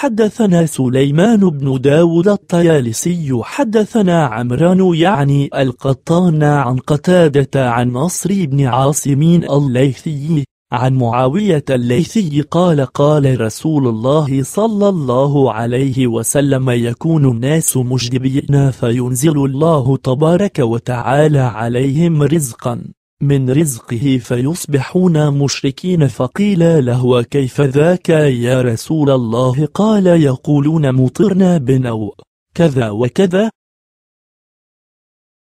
حدثنا سليمان بن داود الطيالسي حدثنا عمران يعني القطان عن قتادة عن نصر بن عاصمين الليثي عن معاوية الليثي قال قال رسول الله صلى الله عليه وسلم يكون الناس مجدبين فينزل الله تبارك وتعالى عليهم رزقا من رزقه فيصبحون مشركين فقيل له كيف ذاك يا رسول الله قال يقولون مطرنا بنوء كذا وكذا